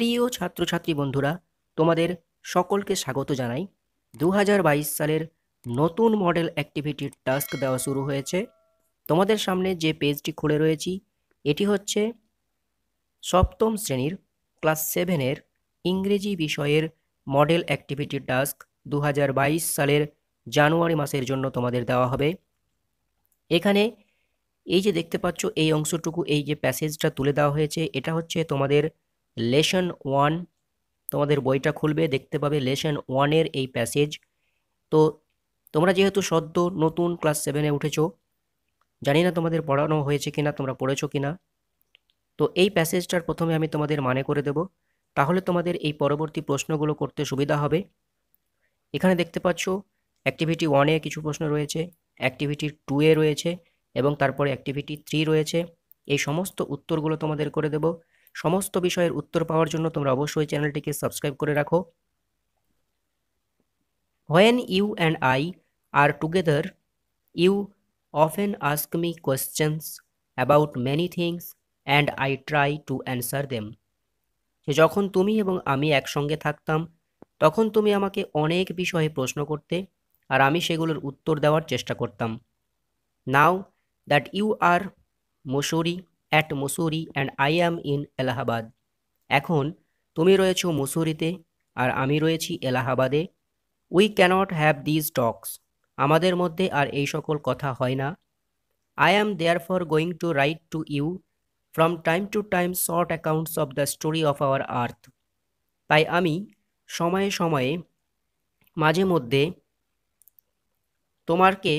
প্রিয় ছাত্রছাত্রী বন্ধুরা তোমাদের সকলকে স্বাগত জানাই দু সালের নতুন মডেল অ্যাক্টিভিটির টাস্ক দেওয়া শুরু হয়েছে তোমাদের সামনে যে পেজটি খুলে রয়েছি এটি হচ্ছে সপ্তম শ্রেণীর ক্লাস সেভেনের ইংরেজি বিষয়ের মডেল অ্যাক্টিভিটি টাস্ক দু সালের জানুয়ারি মাসের জন্য তোমাদের দেওয়া হবে এখানে এই যে দেখতে পাচ্ছ এই অংশটুকু এই যে প্যাসেজটা তুলে দেওয়া হয়েছে এটা হচ্ছে তোমাদের লেশন ওয়ান তোমাদের বইটা খুলবে দেখতে পাবে লেশন ওয়ানের এই প্যাসেজ তো তোমরা যেহেতু সদ্য নতুন ক্লাস সেভেনে উঠেছো জানি না তোমাদের পড়ানো হয়েছে কিনা তোমরা পড়েছো কিনা তো এই প্যাসেজটার প্রথমে আমি তোমাদের মানে করে দেব তাহলে তোমাদের এই পরবর্তী প্রশ্নগুলো করতে সুবিধা হবে এখানে দেখতে পাচ্ছ অ্যাক্টিভিটি ওয়ানে কিছু প্রশ্ন রয়েছে অ্যাক্টিভিটি টু এ রয়েছে এবং তারপরে অ্যাক্টিভিটি থ্রি রয়েছে এই সমস্ত উত্তরগুলো তোমাদের করে দেবো সমস্ত বিষয়ের উত্তর পাওয়ার জন্য তোমরা অবশ্যই চ্যানেলটিকে সাবস্ক্রাইব করে রাখো when you and I are together you often ask me questions about many things and I try to answer them যখন তুমি এবং আমি একসঙ্গে থাকতাম তখন তুমি আমাকে অনেক বিষয়ে প্রশ্ন করতে আর আমি সেগুলোর উত্তর দেওয়ার চেষ্টা করতাম now that you are Mussoorie at Mussoorie and I am in Allahabad এখন তুমি রয়েছো মুসুরিতে আর আমি রয়েছি এলাহাবাদে we can't have these talks আমাদের মধ্যে আর এই সকল কথা হয় না I am therefore going to write to you from time to time short accounts of the story of our earth তাই আমি সময়ে সময়ে মাঝে মধ্যে তোমারকে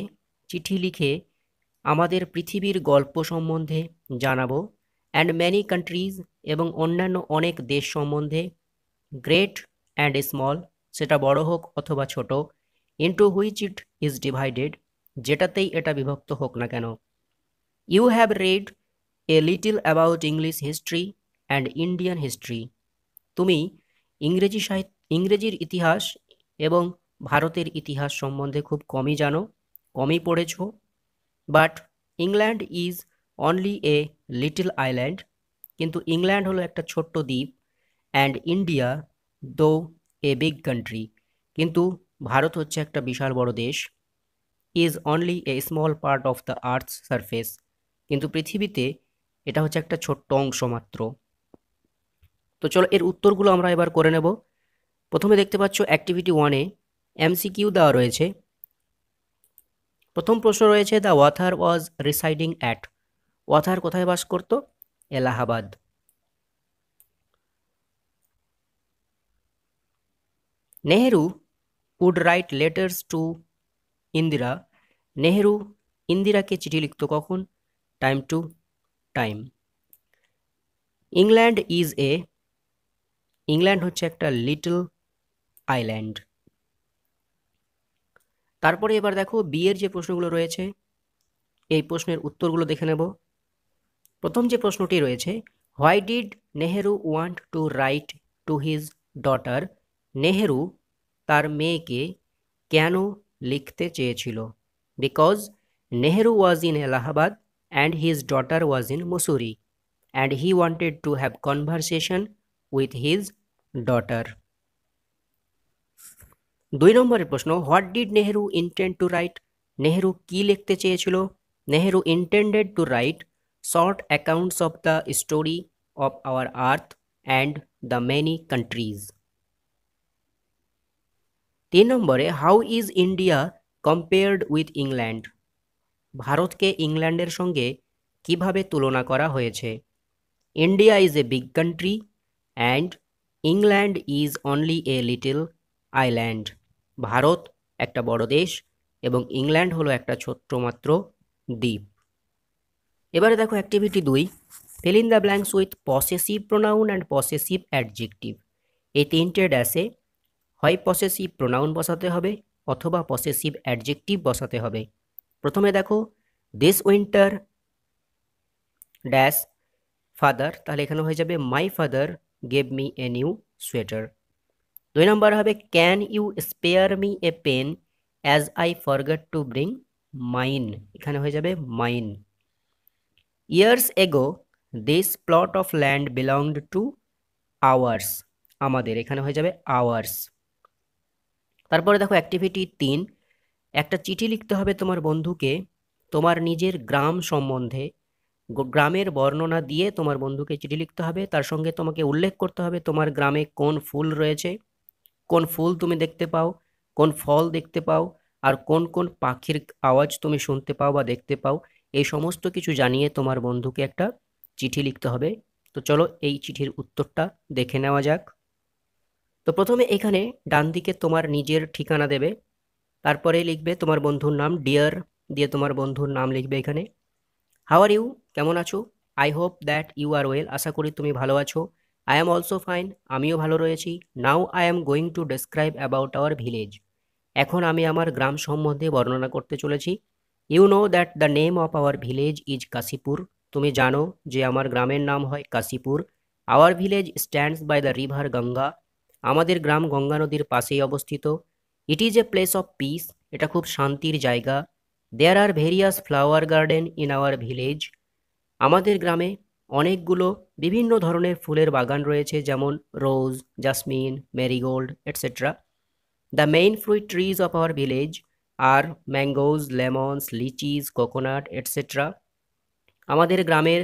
চিঠি লিখে আমাদের পৃথিবীর গল্প সম্বন্ধে জানাবো অ্যান্ড ম্যানি কান্ট্রিজ এবং অন্যান্য অনেক দেশ সম্বন্ধে গ্রেট অ্যান্ড স্মল সেটা বড় হোক অথবা ছোট into which it is divided যেটাতেই এটা বিভক্ত হোক না কেন you have read a little about English history and Indian history তুমি ইংরেজি সাহিত্য ইংরেজির ইতিহাস এবং ভারতের ইতিহাস সম্বন্ধে খুব কমই জানো কমই পড়েছ but England is only a little island কিন্তু ইংল্যান্ড হলো একটা ছোট্ট দ্বীপ অ্যান্ড ইন্ডিয়া দো এ বিগ কান্ট্রি কিন্তু ভারত হচ্ছে একটা বিশাল বড় দেশ is only a small part of the earth surface কিন্তু পৃথিবীতে এটা হচ্ছে একটা ছোট্ট অংশ মাত্র তো চলো এর উত্তরগুলো আমরা এবার করে নেব প্রথমে দেখতে পাচ্ছ অ্যাক্টিভিটি ওয়ানে এমসিকিউ দেওয়া রয়েছে প্রথম প্রশ্ন রয়েছে the whether was residing at whether কোথায় বাস করত Allahabad Nehru would write letters to Indira Nehru ইন্দিরাকে চিঠি লিখত কখন time to time England is a England হচ্ছে একটা লিটল আইল্যান্ড তারপরে এবার দেখো বিয়ের যে প্রশ্নগুলো রয়েছে এই প্রশ্নের উত্তরগুলো দেখে নেব প্রথম যে প্রশ্নটি রয়েছে why did Nehru want to write to his daughter Nehru তার মেয়েকে কেন লিখতে চেয়েছিল because Nehru was in Allahabad and his daughter was in Mussoorie and he wanted to have conversation with his daughter দুই নম্বরের প্রশ্ন what did Nehru intend to write Nehru কী লিখতে চেয়েছিল Nehru intended to write short accounts of the story of our earth and the many countries তিন নম্বরে how is India compared with England ভারতকে ইংল্যান্ডের সঙ্গে কিভাবে তুলনা করা হয়েছে India is a big country and England is only a little island Bharat একটা বড় দেশ এবং ইংল্যান্ড হলো একটা ছোট্ট মাত্র দ্বীপ এবারে দেখো অ্যাক্টিভিটি দুই fill in the blanks with possessive pronoun and possessive adjective এই তিনটে ড্যাশে হয় পসেসিভ প্রোনাউন বসাতে হবে অথবা পসেসিভ অ্যাডজেক্টিভ বসাতে হবে প্রথমে দেখো দিস উইন্টার ড্যাশ ফাদার তাহলে এখানে হয়ে যাবে my father gave me a new sweater দুই নম্বর হবে can you spare me a pen as I forget to bring mine এখানে হয়ে যাবে mine years ago this plot of land belonged to ours আমাদের এখানে হয়ে যাবে আওয়ার্স তারপরে দেখো অ্যাক্টিভিটি তিন একটা চিঠি লিখতে হবে তোমার বন্ধুকে তোমার নিজের গ্রাম সম্বন্ধে গ্রামের বর্ণনা দিয়ে তোমার বন্ধুকে চিঠি লিখতে হবে তার সঙ্গে তোমাকে উল্লেখ করতে হবে তোমার গ্রামে কোন ফুল রয়েছে কোন ফুল তুমি দেখতে পাও কোন ফল দেখতে পাও আর কোন কোন পাখির আওয়াজ তুমি শুনতে পাও বা দেখতে পাও এই সমস্ত কিছু জানিয়ে তোমার বন্ধুকে একটা চিঠি লিখতে হবে তো চলো এই চিঠির উত্তরটা দেখে নেওয়া যাক তো প্রথমে এখানে ডান দিকে তোমার নিজের ঠিকানা দেবে তারপরে লিখবে তোমার বন্ধুর নাম ডিয়ার দিয়ে তোমার বন্ধুর নাম লিখবে এখানে হাও আর ইউ কেমন আছো I hope that you are well আশা করি তুমি ভালো আছো আই অ্যাম অলসো ফাইন আমিও ভালো রয়েছি now I am going to describe about our village এখন আমি আমার গ্রাম সম্বন্ধে বর্ণনা করতে চলেছি you know that the name of our village is Kashipur তুমি জানো যে আমার গ্রামের নাম হয় Kashipur our village stands by the river Ganga আমাদের গ্রাম গঙ্গা নদীর পাশেই অবস্থিত it is a place of peace এটা খুব শান্তির জায়গা there are various flower garden in our village আমাদের গ্রামে অনেকগুলো বিভিন্ন ধরনের ফুলের বাগান রয়েছে যেমন rose jasmine marigold etcetera the main fruit trees of our village are mangoes lemons lychees coconut etcetera আমাদের গ্রামের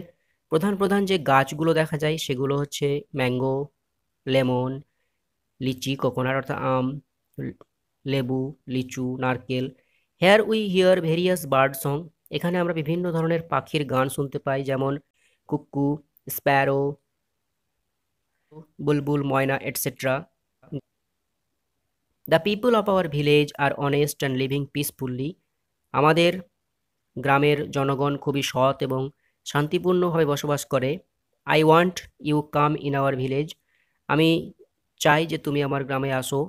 প্রধান প্রধান যে গাছগুলো দেখা যায় সেগুলো হচ্ছে ম্যাঙ্গো লেমন লিচি কোকোনাট অর্থাৎ আম লেবু লিচু নারকেল here we hear various bird song এখানে আমরা বিভিন্ন ধরনের পাখির গান শুনতে পাই যেমন cuckoo sparrow bulbul myna etcetera the people of our village are honest and living peacefully আমাদের গ্রামের জনগণ খুবই সৎ এবং শান্তিপূর্ণভাবে বসবাস করে I want you come in our village আমি চাই যে তুমি আমার গ্রামে আসো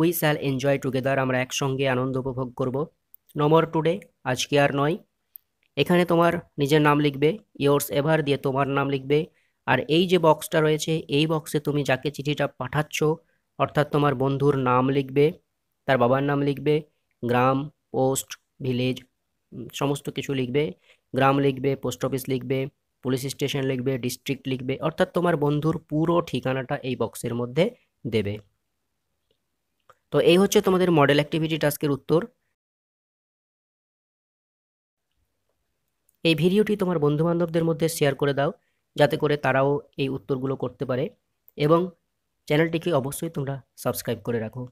উই শ্যাল এনজয় টুগেদার আমরা একসঙ্গে আনন্দ উপভোগ করব নম্বর টুডে আজকে আর নয় এখানে তোমার নিজের নাম লিখবে ইয়োর্স এভার দিয়ে তোমার নাম লিখবে আর এই যে বক্সটা রয়েছে এই বক্সে তুমি যাকে চিঠিটা পাঠাচ্ছ অর্থাৎ তোমার বন্ধুর নাম লিখবে তার বাবার নাম লিখবে গ্রাম পোস্ট ভিলেজ সমস্ত কিছু লিখবে গ্রাম লিখবে পোস্ট অফিস লিখবে পুলিশ স্টেশন লিখবে ডিস্ট্রিক্ট লিখবে অর্থাৎ তোমার বন্ধুর পুরো ঠিকানাটা এই বক্সের মধ্যে দেবে তো এই হচ্ছে তোমাদের মডেল অ্যাক্টিভিটি টাস্কের উত্তর এই ভিডিওটি তোমার বন্ধুবান্ধবদের মধ্যে শেয়ার করে দাও যাতে করে তারাও এই উত্তরগুলো করতে পারে এবং চ্যানেলটিকে অবশ্যই তোমরা সাবস্ক্রাইব করে রাখো